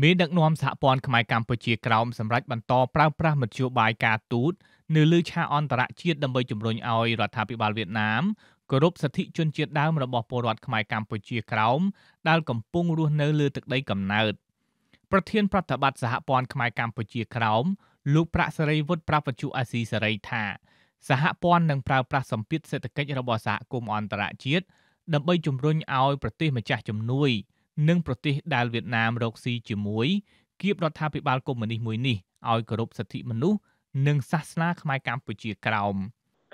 មានដឹកនាំសហព័ន្ធខ្មែរកម្ពុជាក្រោមសម្រាប់បន្តប្រើប្រាស់មធ្យោបាយការទូតនៅលើឆាកអន្តរជាតិដើម្បីជំរុញឲ្យរដ្ឋាភិបាលវៀតណាមគោរពសិទ្ធិជនជាតិដើមរបស់ពលរដ្ឋខ្មែរកម្ពុជាក្រោមដែលកំពុងរស់នៅលើទឹកដីកំណើតប្រធានប្រតិបត្តិសហព័ន្ធខ្មែរកម្ពុជាក្រោមលោកប្រាក់សេរីវុឌ្ឍប្រាប់វិទ្យុអាស៊ីសេរីថា សហព័ន្ធនឹងប្រើប្រាស់សម្ពាធសេដ្ឋកិច្ចរបស់សហគមន៍អន្តរជាតិដើម្បីជំរុញឲ្យប្រទេសម្ចាស់ជំនួយនិងប្រទេសដែលវៀតណាមរកស៊ីជាមួយគៀបរដ្ឋាភិបាលកុម្មុយនីសមួយនេះឲ្យគោរពសិទ្ធិមនុស្សនិងសាសនា ខ្មែរកម្ពុជាក្រោម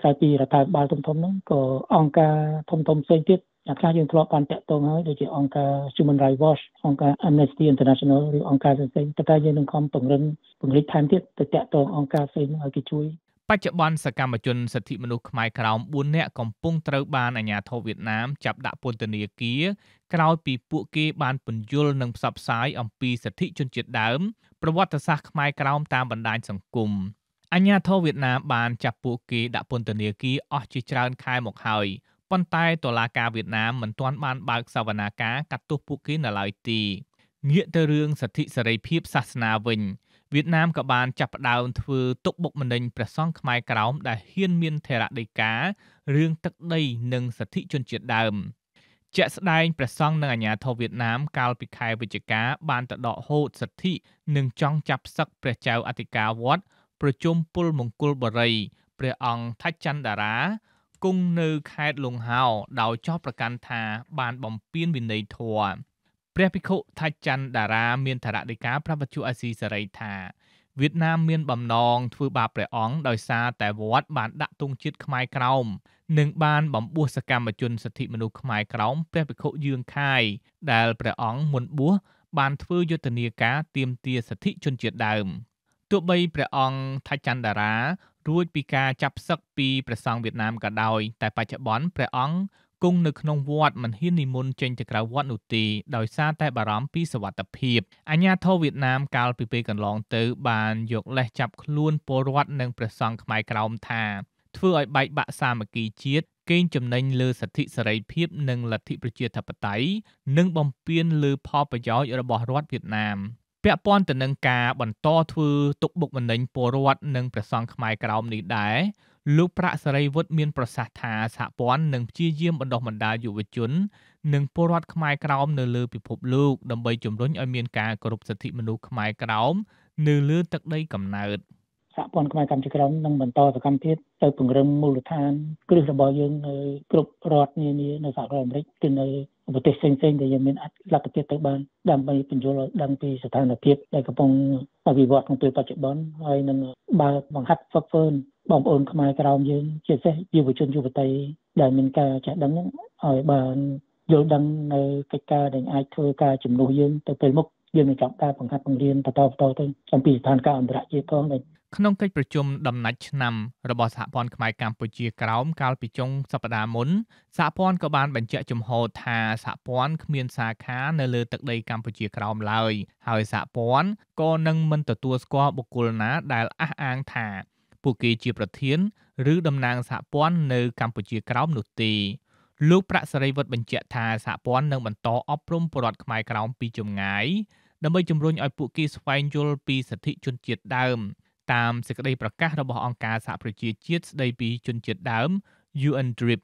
ក្រៅពីរដ្ឋាភិបាលធំធំហ្នឹងក៏អង្គការធំធំផ្សេងទៀតអ្នកខ្លះយើងធ្លាប់បានតាក់ទងហើយដូចជាអង្គការ Human Rights Watch អង្គការ Amnesty International ឬអង្គការផ្សេងៗតែយើងនឹងខំពង្រឹងពង្រីកថែមទៀតទៅតាក់ទងអង្គការផ្សេងឲ្យគេជួយបច្ចុប្បន្នសកម្មជនសិទ្ធិមនុស្សខ្មែរក្រោម4នាក់កំពុងត្រូវបានអាជ្ញាធរវៀតណាមចាប់ដាក់ពន្ធនាគារក្រោយពីពួកគេបានពន្យល់និងផ្សព្វផ្សាយអំពីសិទ្ធិជនជាតិដើមប្រវត្តិសាស្ត្រខ្មែរក្រោមតាមបណ្ដាញសង្គមអញ្ញាធរវៀតណាមបានចាប់ពួកគេដាក់ពន្ធនាគារអស់ជាច្រើនខែមកហើយប៉ុន្តែតុលាការវៀតណាមមិនទាន់បានបើកសវនាការកាត់ទោសពួកគេនៅឡើយទេងាកទៅរឿងសិទ្ធិសេរីភាពសាសនាវិញវៀតណាមក៏បានចាប់ផ្ដើមធ្វើទុកបុកម្នេញព្រះសង្ឃខ្មែរក្រោមដែលហ៊ានមានធរដីការឿងទឹកដីនិងសិទ្ធិជនជាតិដើមជាក់ស្ដែងព្រះសង្ឃនិងអាជ្ញាធរវៀតណាមកាលពីខែវិច្ឆិកាបានទៅដកហូតសិទ្ធិនិងចង់ចាប់សឹកព្រះចៅអធិការវត្តប្រជុំពលមង្គលបរិយព្រះអង្គថាច់ចន្ទរាគង់នៅខេត្តលង្ហោដោយចោទប្រកាន់ថាបានបំពានវិន័យធម៌ព្រះភិក្ខុថាច័ន្ទតារាមានធរណីកាប្រាប់បច្ចុប្បន្នអាស៊ីសេរីថាវៀតណាមមានបំណងធ្វើបាបព្រះអង្គដោយសារតែវត្តបានដាក់ទង់ជាតិខ្មែរក្រោមនិងបានបំពោះសកម្មជនសិទ្ធិមនុស្សខ្មែរក្រោមព្រះភិក្ខុយឿងខាយដែលព្រះអង្គមុនបួសបានធ្វើយុទ្ធនាការទាមទារសិទ្ធិជនជាតិដើមទោះបីព្រះអង្គថាច័ន្ទតារា រួចពីការចាប់សឹកពីព្រះសង្ឃវៀតណាមក៏ដោយតែបច្ចុប្បន្នព្រះអង្គគង់នៅក្នុងវត្តមិនហ៊ាននិមន្តចេញទៅក្រៅវត្តនោះទេដោយសារតែបារម្ភពីសុវត្ថិភាពអាញាធរវៀតណាម កាលពីពេលកន្លងទៅបានយកលេសចាប់ខ្លួនពលរដ្ឋនិងព្រះសង្ឃខ្មែរក្រោមថាធ្វើឲ្យបែកបាក់សាមគ្គីជាតិកេងចំណេញលើសិទ្ធិសេរីភាព និងលទ្ធិប្រជាធិបតេយ្យនិងបំពានលើផលប្រយោជន៍របស់រដ្ឋវៀតណាមពាក់ព័ន្ធទៅនឹងការបន្តធ្វើទុកបុកម្នេញពលរដ្ឋនិងប្រសង់ខ្មែរក្រោមនេះដែរលោកប្រាក់សេរីវុឌ្ឍមានប្រសាសន៍ថាសហព័ន្ធនឹងព្យាយាមបណ្ដុះបណ្ដាលយុវជននិងពលរដ្ឋខ្មែរក្រោមនៅលើពិភពលោកដើម្បីជំរុញឲ្យមានការគោរពសិទ្ធិមនុស្សខ្មែរក្រោមនៅលើទឹកដីកំណើតសហព័ន្ធខ្មែរកម្ពុជាក្រោមនឹងបន្តសកម្មភាពទៅពង្រឹងមូលដ្ឋាន គ្រឹះរបស់យើងនៅគ្រប់រដ្ឋនានានៅសហរដ្ឋអាមេរិកគឺនៅប្រទេសផ្សេងៗដែលយើងមានលទ្ធភាពទៅបានដើម្បីបញ្យល់ឲ្យដឹងពីស្ថានភាពដែលកំពុងអភិវឌ្ឍក្នុងពេលបច្ចុប្បន្នហើយនឹងបើបង្ហាត់ហ្វឹកហ្វឺនបងប្អូនខ្មែរក្រោមយើងជាពិសេសយុវជនយុវតីដែលមានការចេះដឹងឲ្យបានយល់ដឹងនៅកិច្ចការដែលអាចធ្វើការជំនួសយើងទៅពេលមុខយើងនឹងចាប់ការបង្ហាត់បង្រៀនបន្តបន្តទៅអំពីស្ថានភាពអន្តរជាតិផងដែរក្នុងកិច្ចប្រជុំដំណាច់ឆ្នាំរបស់សហព័ន្ធខ្មែរកម្ពុជាក្រោមកាលពីចុងសប្តាហ៍មុនសហព័ន្ធក៏បានបញ្ជាក់ជំហរថាសហព័ន្ធគ្មាន សាខានៅលើទឹកដីកម្ពុជាក្រោមឡើយ ហើយសហព័ន្ធក៏នឹងមិនទទួលស្គាល់បុគ្គលណា ដែលអះអាងថាពួកគេជាប្រធានឬតំណាងសហព័ន្ធនៅកម្ពុជាក្រោមនោះទេលោកប្រាក់សរិវុឌ្ឍបញ្ជាក់ថាសហព័ន្ធនឹងបន្តអប់រំពលរដ្ឋខ្មែរក្រោមពីចម្ងាយដើម្បីជំរុញឲ្យពួកគេស្វែងយល់ពីសិទ្ធិជនជាតិដើមតាមសេចក្តីប្រកាសរបស់អង្គការសហប្រជាជាតិស្តីពីជនជាតិដើម UNDRIP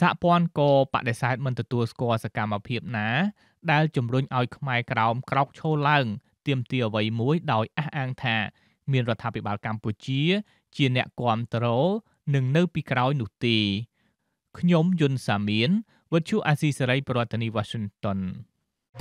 សហព័ន្ធក៏បដិសេធមិនទទួលស្គាល់សកម្មភាពណា ដែលជំរុញឲ្យខ្មែរក្រោម ក្រោកឈរឡើងទាមទារអ្វីមួយ ដោយអះអាងថាមានរដ្ឋាភិបាលកម្ពុជាជាអ្នកគាំទ្រនិងនៅពីក្រោយនោះទេខ្ញុំយុនសាមៀនវិទ្យុអាស៊ីសេរីប្រធានាធិបតី Washington